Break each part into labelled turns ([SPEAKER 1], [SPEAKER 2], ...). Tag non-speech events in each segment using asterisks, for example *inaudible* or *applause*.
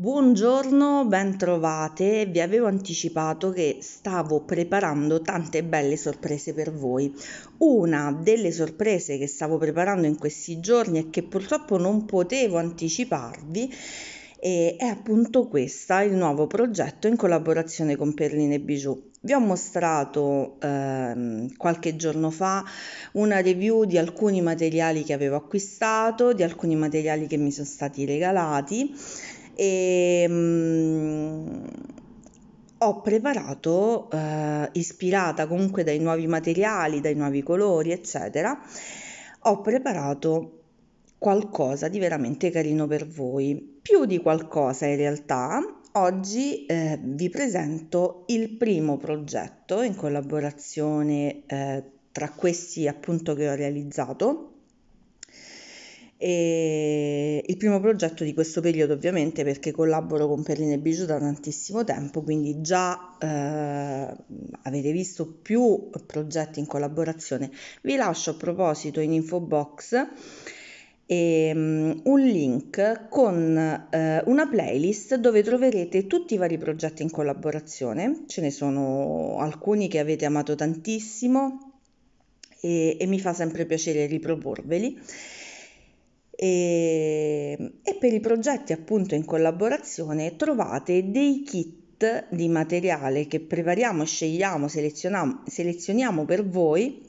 [SPEAKER 1] Buongiorno, bentrovate. Vi avevo anticipato che stavo preparando tante belle sorprese per voi. Una delle sorprese che stavo preparando in questi giorni e che purtroppo non potevo anticiparvi eh, è appunto questa il nuovo progetto in collaborazione con Perline Bijou. Vi ho mostrato ehm, qualche giorno fa una review di alcuni materiali che avevo acquistato, di alcuni materiali che mi sono stati regalati e ehm, mh, ho preparato, eh, ispirata comunque dai nuovi materiali, dai nuovi colori, eccetera, ho preparato qualcosa di veramente carino per voi. Più di qualcosa in realtà, oggi eh, vi presento il primo progetto in collaborazione eh, tra questi appunto che ho realizzato e il primo progetto di questo periodo ovviamente perché collaboro con Perline Bijou da tantissimo tempo, quindi già eh, avete visto più progetti in collaborazione. Vi lascio a proposito in info box e, ehm, un link con uh, una playlist dove troverete tutti i vari progetti in collaborazione, ce ne sono alcuni che avete amato tantissimo e, e mi fa sempre piacere riproporveli e, ehm, e per i progetti appunto in collaborazione trovate dei kit di materiale che prepariamo, scegliamo, selezioniamo, selezioniamo per voi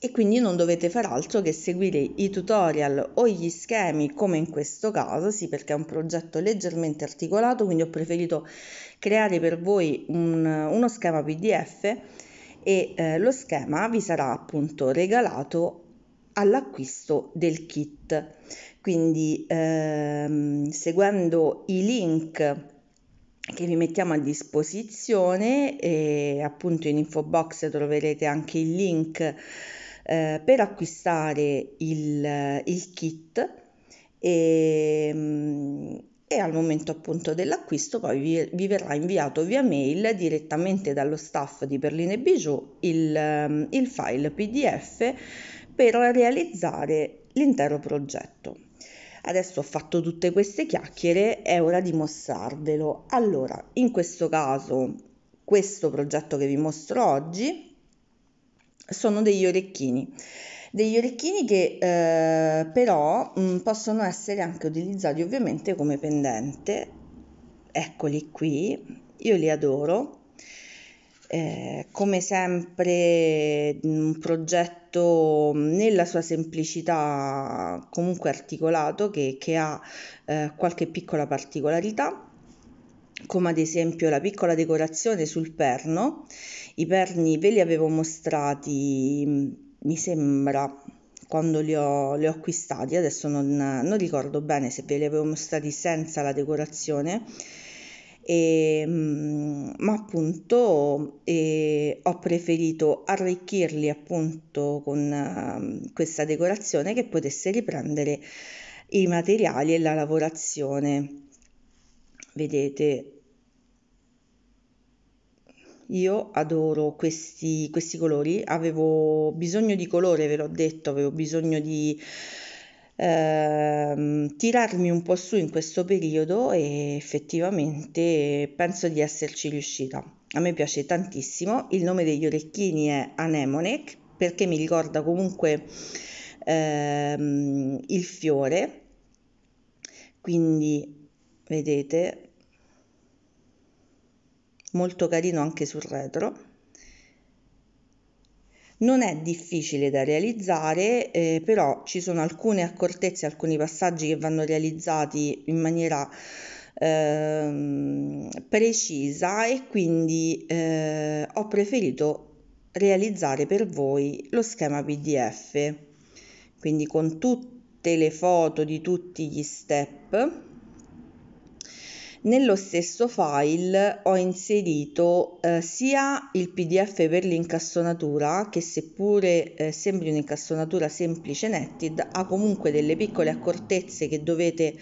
[SPEAKER 1] e quindi non dovete far altro che seguire i tutorial o gli schemi come in questo caso, sì perché è un progetto leggermente articolato, quindi ho preferito creare per voi un, uno schema PDF e eh, lo schema vi sarà appunto regalato all'acquisto del kit. Quindi ehm, seguendo i link che vi mettiamo a disposizione e appunto in info box troverete anche il link eh, per acquistare il, il kit e, ehm, e, al momento appunto dell'acquisto poi vi, vi, verrà inviato via mail direttamente dallo staff di Berlino e Bijou il, ehm, il file pdf per realizzare l'intero progetto. Adesso ho fatto tutte queste chiacchiere, è ora di mostrarvelo. Allora, in questo caso, questo progetto che vi mostro oggi sono degli orecchini. Degli orecchini che eh, però mh, mm, possono essere anche utilizzati ovviamente come pendente. Eccoli qui, io li adoro eh, come sempre mm, un progetto nella sua semplicità comunque articolato che, che ha eh, qualche piccola particolarità come ad esempio la piccola decorazione sul perno i perni ve li avevo mostrati mm, mi sembra quando li ho, li ho acquistati adesso non, non ricordo bene se ve li avevo mostrati senza la decorazione e, mm, ma appunto e ho preferito arricchirli appunto con mm, questa decorazione che potesse riprendere i materiali e la lavorazione vedete io adoro questi, questi colori avevo bisogno di colore ve l'ho detto avevo bisogno di eh, tirarmi un po' su in questo periodo e effettivamente penso di esserci riuscita. A me piace tantissimo, il nome degli orecchini è Anemone perché mi ricorda comunque ehm, il fiore, quindi vedete molto carino anche sul retro non è difficile da realizzare, eh, però ci sono alcune accortezze, alcuni passaggi che vanno realizzati in maniera eh, precisa e quindi eh, ho preferito realizzare per voi lo schema PDF, quindi con tutte le foto di tutti gli step nello stesso file ho inserito eh, sia il pdf per l'incastonatura, che seppure eh, sembri un'incastonatura semplice netted ha comunque delle piccole accortezze che dovete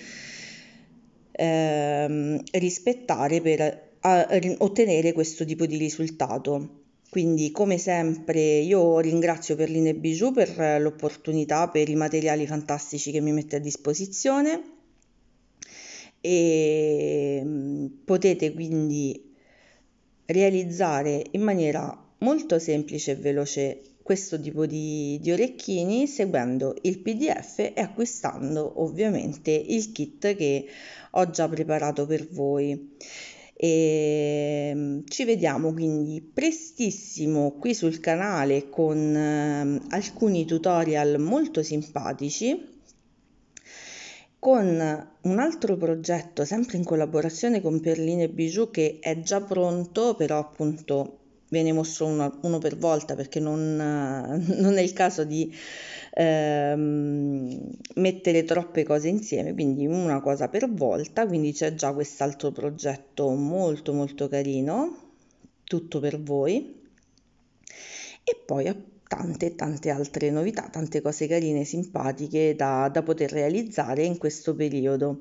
[SPEAKER 1] eh, rispettare per a, a, ottenere questo tipo di risultato. Quindi come sempre io ringrazio Perline Bijou per l'opportunità, per i materiali fantastici che mi mette a disposizione e potete quindi realizzare in maniera molto semplice e veloce questo tipo di, di, orecchini seguendo il pdf e acquistando ovviamente il kit che ho già preparato per voi e ci vediamo quindi prestissimo qui sul canale con ehm, alcuni tutorial molto simpatici con un altro progetto sempre in collaborazione con Perline e Bijou che è già pronto, però appunto ve ne mostro uno, uno per volta perché non, *laughs* non è il caso di ehm, mettere troppe cose insieme, quindi una cosa per volta, quindi c'è già quest'altro progetto molto molto carino, tutto per voi. E poi appunto tante tante altre novità, tante cose carine, simpatiche da, da poter realizzare in questo periodo.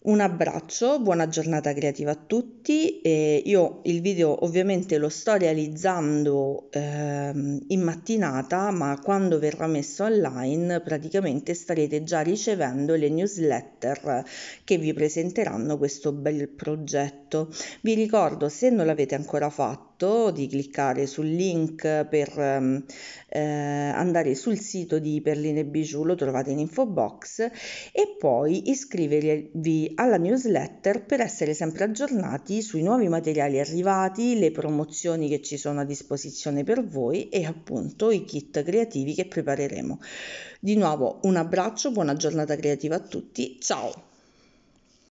[SPEAKER 1] Un abbraccio, buona giornata creativa a tutti. E io il video ovviamente lo sto realizzando ehm, in mattinata, ma quando verrà messo online praticamente starete già ricevendo le newsletter che vi presenteranno questo bel progetto. Vi ricordo se non l'avete ancora fatto fatto di cliccare sul link per ehm, eh, andare sul sito di Perline Bijou, lo trovate in info box, e poi iscrivervi alla newsletter per essere sempre aggiornati sui nuovi materiali arrivati, le promozioni che ci sono a disposizione per voi e appunto i kit creativi che prepareremo. Di nuovo un abbraccio, buona giornata creativa a tutti, ciao!